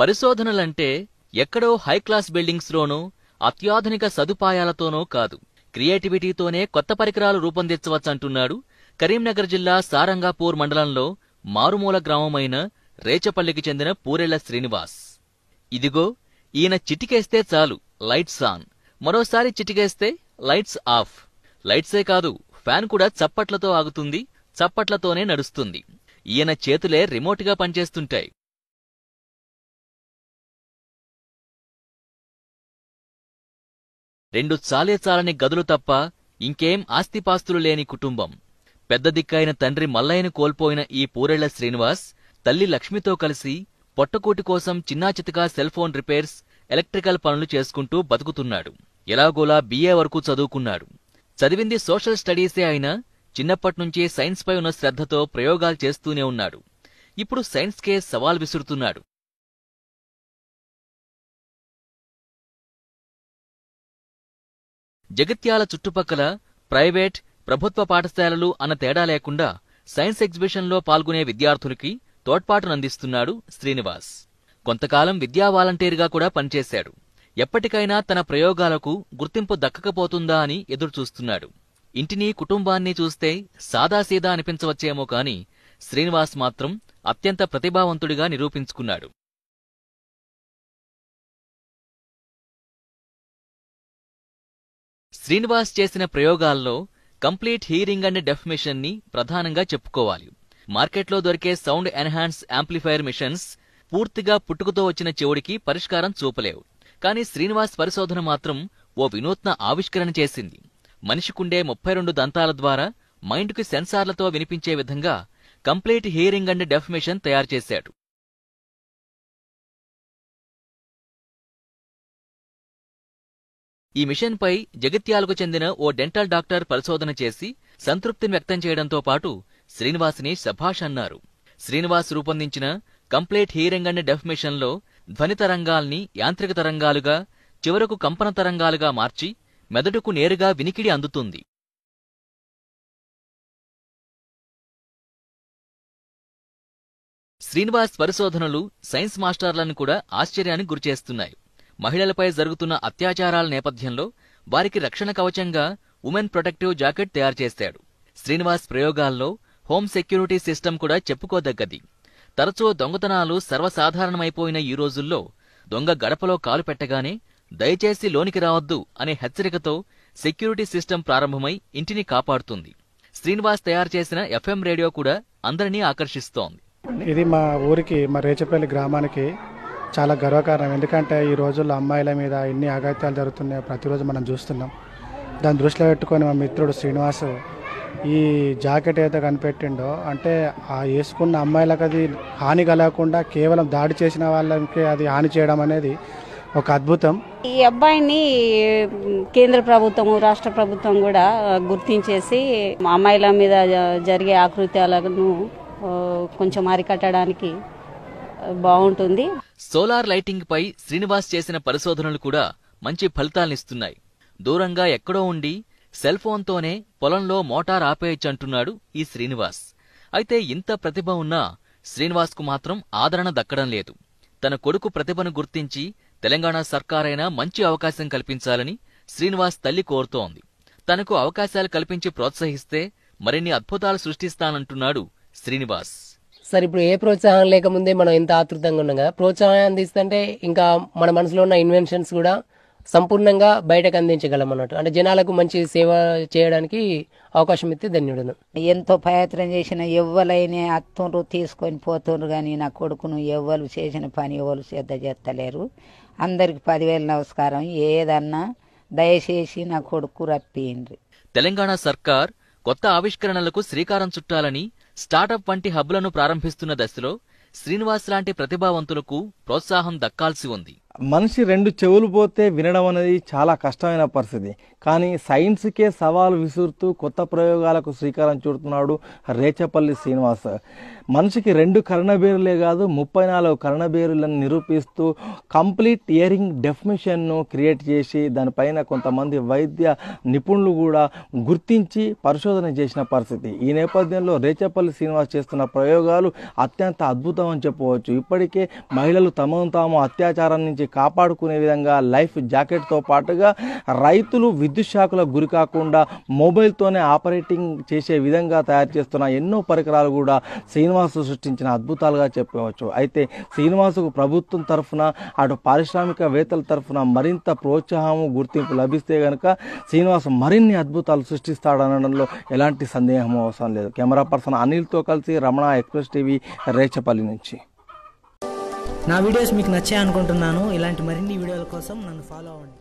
పరిశోధనలంటే ఎక్కడో హైక్లాస్ బిల్డింగ్స్లోనూ అత్యాధునిక సదుపాయాలతోనో కాదు క్రియేటివిటీతోనే కొత్త పరికరాలు రూపొందించవచ్చంటున్నాడు కరీంనగర్ జిల్లా సారంగాపూర్ మండలంలో మారుమూల గ్రామమైన రేచపల్లికి చెందిన పూరెళ్ల శ్రీనివాస్ ఇదిగో ఈయన చిటికేస్తే చాలు లైట్స్ ఆన్ మరోసారి చిటికేస్తే లైట్స్ ఆఫ్ లైట్సే కాదు ఫ్యాన్ కూడా చప్పట్లతో ఆగుతుంది చప్పట్లతోనే నడుస్తుంది ఈయన చేతులే రిమోట్గా పనిచేస్తుంటాయి రెండు చాలే చాలని గదులు తప్ప ఇంకేం ఆస్తిపాస్తులు లేని కుటుంబం పెద్ద దిక్కైన తండ్రి మల్లయ్యను కోల్పోయిన ఈ పూరెళ్ల శ్రీనివాస్ తల్లి లక్ష్మితో కలిసి పొట్టకూటి కోసం చిన్నాచితగా సెల్ఫోన్ రిపేర్స్ ఎలక్ట్రికల్ పనులు చేసుకుంటూ బతుకుతున్నాడు ఎలాగోలా బీఏ వరకు చదువుకున్నాడు చదివింది సోషల్ స్టడీసే అయినా చిన్నప్పటినుంచే సైన్స్పై ఉన్న శ్రద్ధతో ప్రయోగాలు చేస్తూనే ఉన్నాడు ఇప్పుడు సైన్స్కే సవాల్ విసురుతున్నాడు జగిత్యాల చుట్టుపక్కల ప్రైవేట్ ప్రభుత్వ పాఠశాలలు అన్న తేడా లేకుండా సైన్స్ ఎగ్జిబిషన్లో పాల్గొనే విద్యార్థులకి తోడ్పాటునందిస్తున్నాడు శ్రీనివాస్ కొంతకాలం విద్యా వాలంటీర్గా కూడా పనిచేశాడు ఎప్పటికైనా తన ప్రయోగాలకు గుర్తింపు దక్కకపోతుందా అని ఎదురుచూస్తున్నాడు ఇంటిని కుటుంబాన్ని చూస్తే సాదాసీదా అనిపించవచ్చేమో కాని శ్రీనివాస్ మాత్రం అత్యంత ప్రతిభావంతుడిగా నిరూపించుకున్నాడు శ్రీనివాస్ చేసిన ప్రయోగాల్లో complete hearing and deaf machine ని ప్రధానంగా చెప్పుకోవాలి మార్కెట్లో దొరికే సౌండ్ ఎన్హాన్స్ యాంప్లిఫైర్ మిషన్స్ పూర్తిగా పుట్టుకతో వచ్చిన చెవుడికి పరిష్కారం చూపలేవు కానీ శ్రీనివాస్ పరిశోధన మాత్రం ఓ వినూత్న ఆవిష్కరణ చేసింది మనిషికుండే ముప్పై రెండు దంతాల ద్వారా మైండ్కి సెన్సార్లతో వినిపించే విధంగా complete hearing and deaf machine తయారు చేశాడు ఈ మిషన్పై జగిత్యాలకు చెందిన ఓ డెంటల్ డాక్టర్ పరిశోధన చేసి సంతృప్తిని వ్యక్తం చేయడంతో పాటు శ్రీనివాస్ని సభాష్ అన్నారు శ్రీనివాస్ రూపొందించిన కంప్లీట్ హీరింగ్ అండ్ డెఫ్ మిషన్లో ధ్వని తరంగాల్ని యాంత్రిక తరంగాలుగా చివరకు కంపన తరంగాలుగా మార్చి మెదడుకు నేరుగా వినికిడి అందుతుంది శ్రీనివాస్ పరిశోధనలు సైన్స్ మాస్టర్లను కూడా ఆశ్చర్యానికి గురిచేస్తున్నాయి మహిళలపై జరుగుతున్న అత్యాచారాల నేపథ్యంలో వారికి రక్షణ కవచంగా ఉమెన్ ప్రొటెక్టివ్ జాకెట్ తయారు చేశాడు శ్రీనివాస్ ప్రయోగాల్లో హోమ్ సెక్యూరిటీ సిస్టమ్ కూడా చెప్పుకోదగ్గది తరచూ దొంగతనాలు సర్వసాధారణమైపోయిన ఈ రోజుల్లో దొంగ గడపలో కాలు పెట్టగానే దయచేసి లోనికి రావద్దు అనే హెచ్చరికతో సెక్యూరిటీ సిస్టమ్ ప్రారంభమై ఇంటిని కాపాడుతుంది శ్రీనివాస్ తయారు చేసిన ఎఫ్ఎం రేడియో కూడా అందరినీ ఆకర్షిస్తోంది ఇది మా ఊరికి మా రేచపల్లి గ్రామానికి చాలా గర్వకారణం ఎందుకంటే ఈ రోజుల్లో అమ్మాయిల మీద ఎన్ని ఆఘాత్యాలు జరుగుతున్నాయో ప్రతిరోజు మనం చూస్తున్నాం దాన్ని దృష్టిలో పెట్టుకొని మా మిత్రుడు శ్రీనివాస్ ఈ జాకెట్ ఏదో కనిపెట్టిండో అంటే ఆ వేసుకున్న అమ్మాయిలకు అది హాని కలగకుండా కేవలం దాడి చేసిన వాళ్ళకి అది హాని చేయడం అనేది ఒక అద్భుతం ఈ అబ్బాయిని కేంద్ర ప్రభుత్వం రాష్ట్ర ప్రభుత్వం కూడా గుర్తించేసి అమ్మాయిల మీద జరిగే ఆకృత్యాలను కొంచెం అరికట్టడానికి బాగుంటుంది సోలార్ లైటింగ్ పై శ్రీనివాస్ చేసిన పరిశోధనలు కూడా మంచి ఫలితాలనిస్తున్నాయి దూరంగా ఎక్కడో ఉండి సెల్ ఫోన్తోనే పొలంలో మోటార్ ఆపేయచ్చంటున్నాడు ఈ శ్రీనివాస్ అయితే ఇంత ప్రతిభ ఉన్నా శ్రీనివాస్ కు మాత్రం ఆదరణ దక్కడం లేదు తన కొడుకు ప్రతిభను గుర్తించి తెలంగాణ సర్కారైనా మంచి అవకాశం కల్పించాలని శ్రీనివాస్ తల్లి కోరుతోంది తనకు అవకాశాలు కల్పించి ప్రోత్సహిస్తే మరిన్ని అద్భుతాలు సృష్టిస్తానంటున్నాడు శ్రీనివాస్ సార్ ఇప్పుడు ఏ ప్రోత్సాహం లేకముందే మనం ఎంత ఆతృతంగా ఉన్నాం కదా ప్రోత్సాహం అందిస్తుంటే ఇంకా మన మనసులో ఉన్న ఇన్వెన్షన్స్ కూడా సంపూర్ణంగా బయటకు అందించగలం అన్నట్టు అంటే జనాలకు మంచి సేవ చేయడానికి అవకాశం ఇస్తే ధన్యుడు ఎంతో ప్రయత్నం చేసిన ఎవ్వలైనా అత్తుండ్రు తీసుకొని పోతుండ్రు కానీ నా కొడుకును ఎవ్వరు చేసిన పని ఎవరు శ్రద్ధ చేస్తలేరు అందరికి పదివేల నమస్కారం ఏదన్నా దయచేసి నా కొడుకు రప్పిండ్రి తెలంగాణ సర్కార్ కొత్త ఆవిష్కరణలకు శ్రీకారం చుట్టాలని స్టార్టప్ వంటి హబ్లను ప్రారంభిస్తున్న దశలో శ్రీనివాస్ లాంటి ప్రతిభావంతులకు ప్రోత్సాహం దక్కాల్సి ఉంది మనిషి రెండు చెవులు పోతే వినడం అనేది చాలా కష్టమైన పరిస్థితి కానీ సైన్స్కే సవాలు విసురుతూ కొత్త ప్రయోగాలకు శ్రీకారం చుడుతున్నాడు రేచపల్లి శ్రీనివాస్ మనిషికి రెండు కర్ణబేరులే కాదు ముప్పై నాలుగు కర్ణబేరులను నిరూపిస్తూ కంప్లీట్ ఇయరింగ్ డెఫినేషన్ను క్రియేట్ చేసి దానిపైన కొంతమంది వైద్య నిపుణులు కూడా గుర్తించి పరిశోధన చేసిన పరిస్థితి ఈ నేపథ్యంలో రేచపల్లి శ్రీనివాస్ చేస్తున్న ప్రయోగాలు అత్యంత అద్భుతం అని చెప్పవచ్చు ఇప్పటికే మహిళలు తమను తాము అత్యాచారం నుంచి నుంచి కాపాడుకునే విధంగా లైఫ్ జాకెట్తో పాటుగా రైతులు విద్యుత్ శాఖలకు గురి కాకుండా మొబైల్తోనే ఆపరేటింగ్ చేసే విధంగా తయారు చేస్తున్న ఎన్నో పరికరాలు కూడా శ్రీనివాసు సృష్టించిన అద్భుతాలుగా చెప్పవచ్చు అయితే శ్రీనివాసుకు ప్రభుత్వం తరఫున అటు పారిశ్రామికవేత్తల తరఫున మరింత ప్రోత్సాహము గుర్తింపు లభిస్తే కనుక శ్రీనివాస్ మరిన్ని అద్భుతాలు సృష్టిస్తాడనడంలో ఎలాంటి సందేహం అవసరం లేదు కెమెరా పర్సన్ అనిల్తో కలిసి రమణ ఎక్స్ప్రెస్ టీవీ రేచపల్లి నుంచి నా వీడియోస్ మీకు నచ్చాయి అనుకుంటున్నాను ఇలాంటి మరిన్ని వీడియోల కోసం నన్ను ఫాలో అవ్వండి